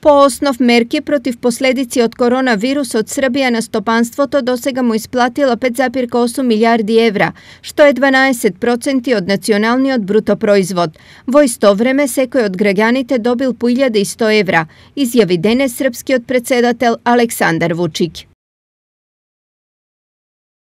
По основ мерки против последици од коронавирусот, Србија на стопанството досега му исплатила 5,8 милиарди евра, што е 12% од националниот брутопроизвод. Во исто време, секој од граѓаните добил по 1100 евра, изјави денес српскиот председател Александар Вучиќ.